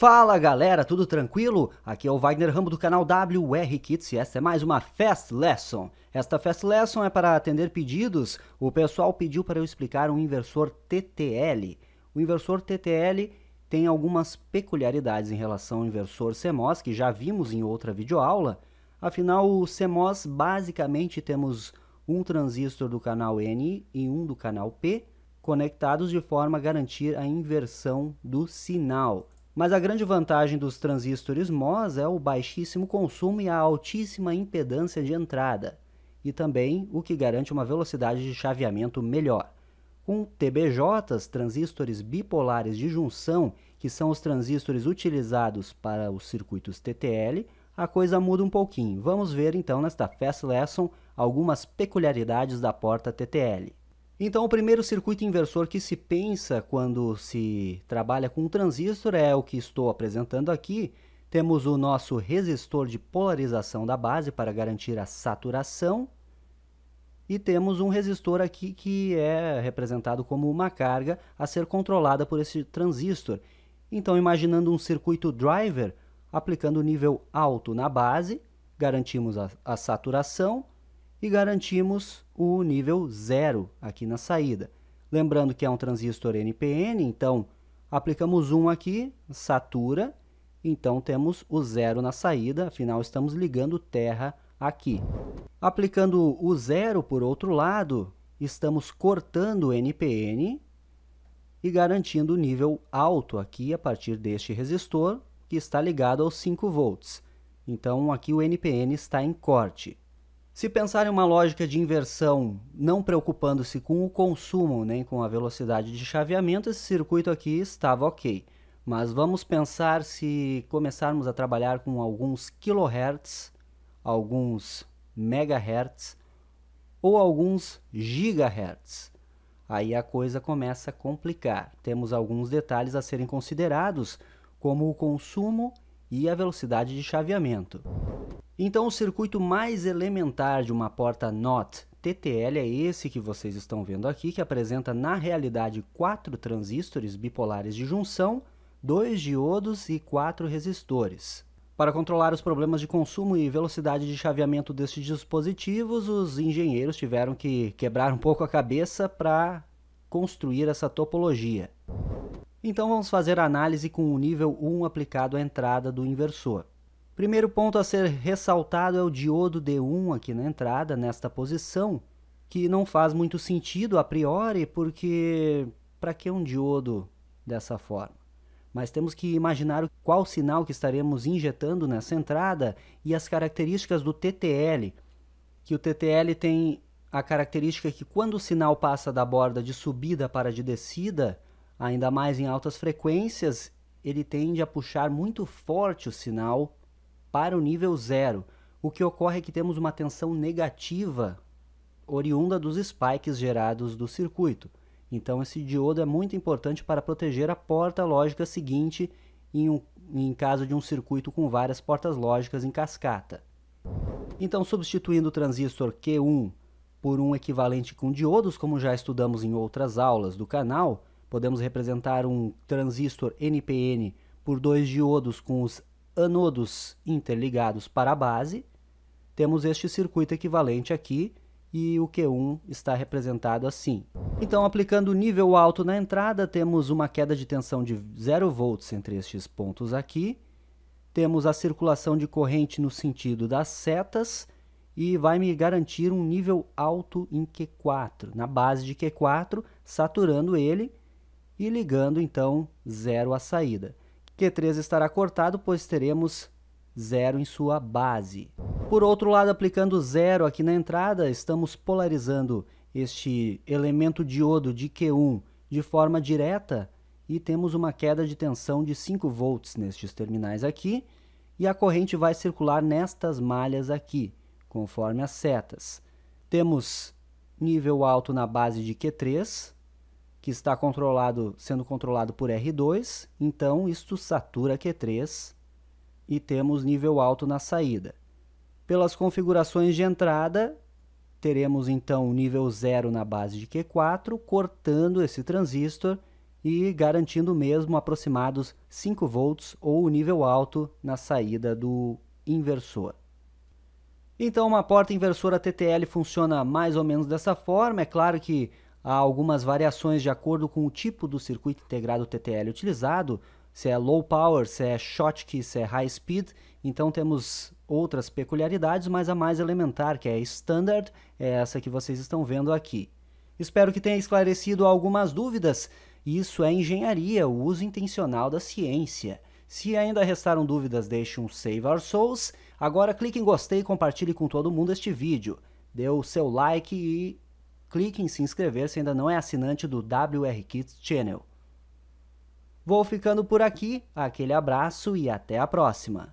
Fala galera, tudo tranquilo? Aqui é o Wagner Rambo do canal WR Kits e esta é mais uma Fast Lesson. Esta Fast Lesson é para atender pedidos. O pessoal pediu para eu explicar um inversor TTL. O inversor TTL tem algumas peculiaridades em relação ao inversor CMOS que já vimos em outra videoaula. Afinal, o CMOS basicamente temos um transistor do canal N e um do canal P conectados de forma a garantir a inversão do sinal. Mas a grande vantagem dos transistores MOS é o baixíssimo consumo e a altíssima impedância de entrada, e também o que garante uma velocidade de chaveamento melhor. Com TBJs, transistores bipolares de junção, que são os transistores utilizados para os circuitos TTL, a coisa muda um pouquinho. Vamos ver então nesta Fast Lesson algumas peculiaridades da porta TTL. Então, o primeiro circuito inversor que se pensa quando se trabalha com um transistor é o que estou apresentando aqui. Temos o nosso resistor de polarização da base para garantir a saturação. E temos um resistor aqui que é representado como uma carga a ser controlada por esse transistor. Então, imaginando um circuito driver, aplicando o nível alto na base, garantimos a, a saturação, e garantimos o nível 0 aqui na saída. Lembrando que é um transistor NPN, então aplicamos 1 aqui, satura, então temos o 0 na saída, afinal estamos ligando terra aqui. Aplicando o 0 por outro lado, estamos cortando o NPN e garantindo o nível alto aqui a partir deste resistor que está ligado aos 5 volts. Então aqui o NPN está em corte. Se pensar em uma lógica de inversão, não preocupando-se com o consumo nem com a velocidade de chaveamento, esse circuito aqui estava ok. Mas vamos pensar se começarmos a trabalhar com alguns kilohertz, alguns megahertz ou alguns gigahertz. Aí a coisa começa a complicar. Temos alguns detalhes a serem considerados, como o consumo e a velocidade de chaveamento. Então, o circuito mais elementar de uma porta NOT TTL é esse que vocês estão vendo aqui, que apresenta na realidade quatro transistores bipolares de junção, dois diodos e quatro resistores. Para controlar os problemas de consumo e velocidade de chaveamento desses dispositivos, os engenheiros tiveram que quebrar um pouco a cabeça para construir essa topologia. Então vamos fazer a análise com o nível 1 aplicado à entrada do inversor. Primeiro ponto a ser ressaltado é o diodo D1 aqui na entrada, nesta posição, que não faz muito sentido a priori, porque para que um diodo dessa forma? Mas temos que imaginar qual sinal que estaremos injetando nessa entrada e as características do TTL, que o TTL tem a característica que quando o sinal passa da borda de subida para de descida, ainda mais em altas frequências, ele tende a puxar muito forte o sinal para o nível zero. O que ocorre é que temos uma tensão negativa oriunda dos spikes gerados do circuito. Então, esse diodo é muito importante para proteger a porta lógica seguinte em, um, em caso de um circuito com várias portas lógicas em cascata. Então, substituindo o transistor Q1 por um equivalente com diodos, como já estudamos em outras aulas do canal, podemos representar um transistor NPN por dois diodos com os anodos interligados para a base, temos este circuito equivalente aqui e o Q1 está representado assim. Então, aplicando nível alto na entrada, temos uma queda de tensão de 0 volts entre estes pontos aqui, temos a circulação de corrente no sentido das setas e vai me garantir um nível alto em Q4, na base de Q4, saturando ele e ligando então zero à saída. Q3 estará cortado, pois teremos zero em sua base. Por outro lado, aplicando zero aqui na entrada, estamos polarizando este elemento diodo de Q1 de forma direta e temos uma queda de tensão de 5 volts nestes terminais aqui e a corrente vai circular nestas malhas aqui, conforme as setas. Temos nível alto na base de Q3, que está controlado, sendo controlado por R2, então isto satura Q3 e temos nível alto na saída. Pelas configurações de entrada, teremos então nível zero na base de Q4, cortando esse transistor e garantindo mesmo aproximados 5 volts ou nível alto na saída do inversor. Então uma porta inversora TTL funciona mais ou menos dessa forma, é claro que Há algumas variações de acordo com o tipo do circuito integrado TTL utilizado, se é low power, se é Schottky, se é high speed, então temos outras peculiaridades, mas a mais elementar, que é standard, é essa que vocês estão vendo aqui. Espero que tenha esclarecido algumas dúvidas. Isso é engenharia, o uso intencional da ciência. Se ainda restaram dúvidas, deixe um Save Our Souls. Agora clique em gostei e compartilhe com todo mundo este vídeo. Dê o seu like e clique em se inscrever se ainda não é assinante do WR Kids Channel. Vou ficando por aqui, aquele abraço e até a próxima!